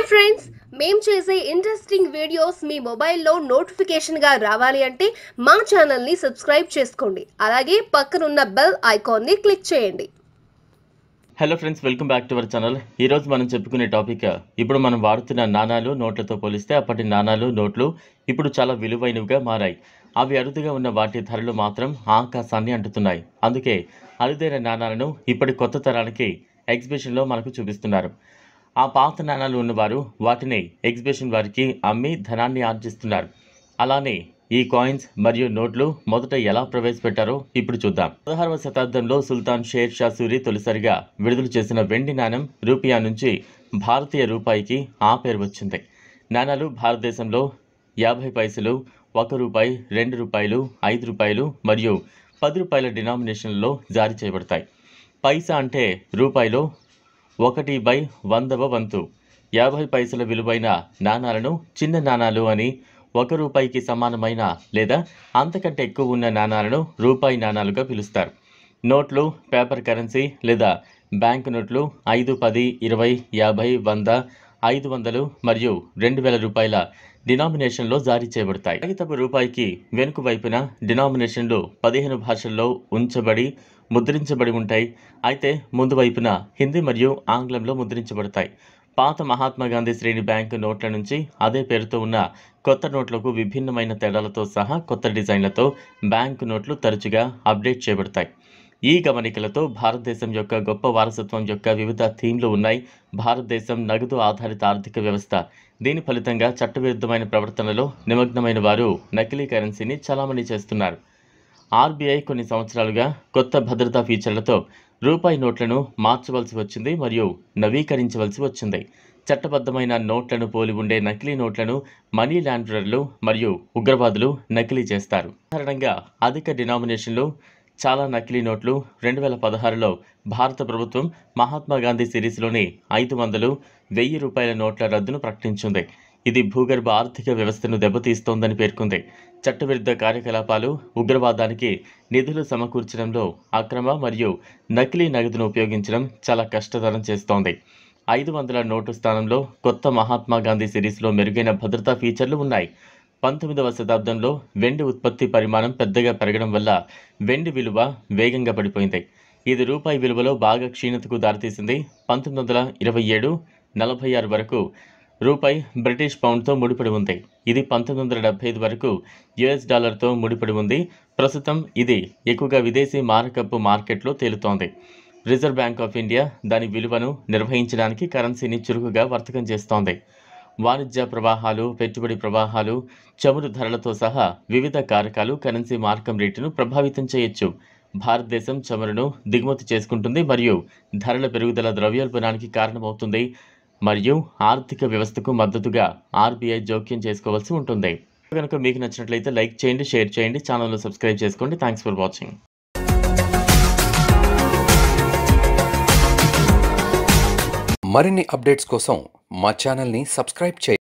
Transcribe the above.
hi friends మేము చేసే interesting videos మీ మొబైల్లో నోటిఫికేషన్గా రావాలి అంటే మా ఛానల్ని సబ్స్క్రైబ్ చేసుకోండి అలాగే పక్కనున్న బెల్ ఐకాన్ని క్లిక్ చేయండి hello friends welcome back to our channel ఈరోజు మనం చెప్పుకునే టాపిక్ ఇప్పుడు మనం వాడుతున్న నాణాలు నోట్లతో పోలిస్తే అప్పటి నాణాలు నోట్లు ఇప్పుడు చాలా విలువైనవిగా మారాయి అవి అరుదుగా ఉన్న వాటి ధరలు మాత్రం ఆకాశాన్ని అంటుతున్నాయి అందుకే అరుదైన నాణాలను ఇప్పటి కొత్త తరానికి ఎగ్జిబిషన్లో మనకు చూపిస్తున్నారు ఆ పాత నాణాలు ఉన్నవారు వాటిని ఎగ్జిబిషన్ వారికి అమ్మి ధనాన్ని ఆర్జిస్తున్నారు అలానే ఈ కాయిన్స్ మరియు నోట్లు మొదట ఎలా ప్రవేశపెట్టారో ఇప్పుడు చూద్దాం పదహారవ శతాబ్దంలో సుల్తాన్ షేర్ షా సూరి తొలిసారిగా విడుదల చేసిన వెండి నాణం రూపియా నుంచి భారతీయ రూపాయికి ఆ పేరు వచ్చింది నాణాలు భారతదేశంలో యాభై పైసలు ఒక రూపాయి రెండు రూపాయలు ఐదు రూపాయలు మరియు పది రూపాయల డినామినేషన్లో జారీ చేయబడతాయి పైసా అంటే రూపాయిలో ఒకటి బై వందవ వంతు యాభై పైసల విలువైన నాణాలను చిన్న నాణాలు అని ఒక రూపాయికి సమానమైన లేదా అంతకంటే ఎక్కువ ఉన్న నాణాలను రూపాయి నాణాలుగా పిలుస్తారు నోట్లు పేపర్ కరెన్సీ లేదా బ్యాంక్ నోట్లు ఐదు పది ఇరవై యాభై వంద ఐదు వందలు మరియు రెండు వేల రూపాయల డినామినేషన్లో జారీ చేయబడతాయి కాగితపు రూపాయికి వెనుక వైపున డినామినేషన్లు పదిహేను భాషల్లో ఉంచబడి ముద్రించబడి ఉంటాయి అయితే ముందు వైపున హిందీ మరియు ఆంగ్లంలో ముద్రించబడతాయి పాత మహాత్మా గాంధీ శ్రేణి బ్యాంకు నోట్ల నుంచి అదే పేరుతో ఉన్న కొత్త నోట్లకు విభిన్నమైన తేడాలతో సహా కొత్త డిజైన్లతో బ్యాంకు నోట్లు తరచుగా అప్డేట్ చేయబడతాయి ఈ గమనికలతో భారతదేశం యొక్క గొప్ప వారసత్వం యొక్క వివిధ థీమ్లు ఉన్నాయి భారతదేశం నగదు ఆధారిత ఆర్థిక వ్యవస్థ దీని ఫలితంగా చట్టవిరుద్ధమైన ప్రవర్తనలో నిమగ్నమైన వారు నకిలీ కరెన్సీని చలామణి చేస్తున్నారు ఆర్బీఐ కొన్ని సంవత్సరాలుగా కొత్త భద్రతా ఫీచర్లతో రూపాయి నోట్లను మార్చవలసి వచ్చింది మరియు నవీకరించవలసి వచ్చింది చట్టబద్ధమైన నోట్లను పోలి ఉండే నకిలీ నోట్లను మనీ లాండరర్లు మరియు ఉగ్రవాదులు నకిలీ చేస్తారు సాధారణంగా అధిక డినామినేషన్లు చాలా నకిలీ నోట్లు రెండు వేల పదహారులో భారత ప్రభుత్వం మహాత్మా గాంధీ సిరీస్లోని ఐదు వందలు వెయ్యి రూపాయల నోట్ల రద్దును ప్రకటించింది ఇది భూగర్భ ఆర్థిక వ్యవస్థను దెబ్బతీస్తోందని పేర్కొంది చట్టవిరుద్ధ కార్యకలాపాలు ఉగ్రవాదానికి నిధులు సమకూర్చడంలో అక్రమ మరియు నకిలీ నగదును ఉపయోగించడం చాలా కష్టతరం చేస్తోంది ఐదు వందల నోటు స్థానంలో కొత్త మహాత్మా గాంధీ సిరీస్లో మెరుగైన భద్రతా ఫీచర్లు ఉన్నాయి పంతొమ్మిదవ శతాబ్దంలో వెండి ఉత్పత్తి పరిమాణం పెద్దగా పెరగడం వల్ల వెండి విలువ వేగంగా పడిపోయింది ఇది రూపాయి విలువలో బాగా క్షీణతకు దారితీసింది పంతొమ్మిది వందల ఇరవై ఏడు నలభై ఆరు వరకు రూపాయి బ్రిటిష్ పౌండ్తో ముడిపడి ఉంది ఇది పంతొమ్మిది వందల డెబ్బై ఐదు వరకు యుఎస్ డాలర్తో ముడిపడి ఉంది ప్రస్తుతం ఇది ఎక్కువగా విదేశీ మారకపు మార్కెట్లో తేలుతోంది రిజర్వ్ బ్యాంక్ ఆఫ్ ఇండియా దాని విలువను నిర్వహించడానికి కరెన్సీని చురుకుగా వర్తకం చేస్తోంది వాణిజ్య ప్రవాహాలు పెట్టుబడి ప్రవాహాలు చమురు ధరలతో సహా వివిధ కారకాలు కరెన్సీ మార్కం రేటును ప్రభావితం చేయొచ్చు భారతదేశం చమురును దిగుమతి చేసుకుంటుంది మరియు ధరల పెరుగుదల ద్రవ్యోల్బణానికి కారణమవుతుంది మరియు ఆర్థిక వ్యవస్థకు మద్దతుగా ఆర్బీఐ జోక్యం చేసుకోవాల్సి ఉంటుంది కనుక మీకు నచ్చినట్లయితే లైక్ చేయండి షేర్ చేయండి ఛానల్ను సబ్స్క్రైబ్ చేసుకోండి థ్యాంక్స్ ఫర్ వాచింగ్ మరిన్ని అప్డేట్స్ కోసం మా సబ్స్క్రైబ్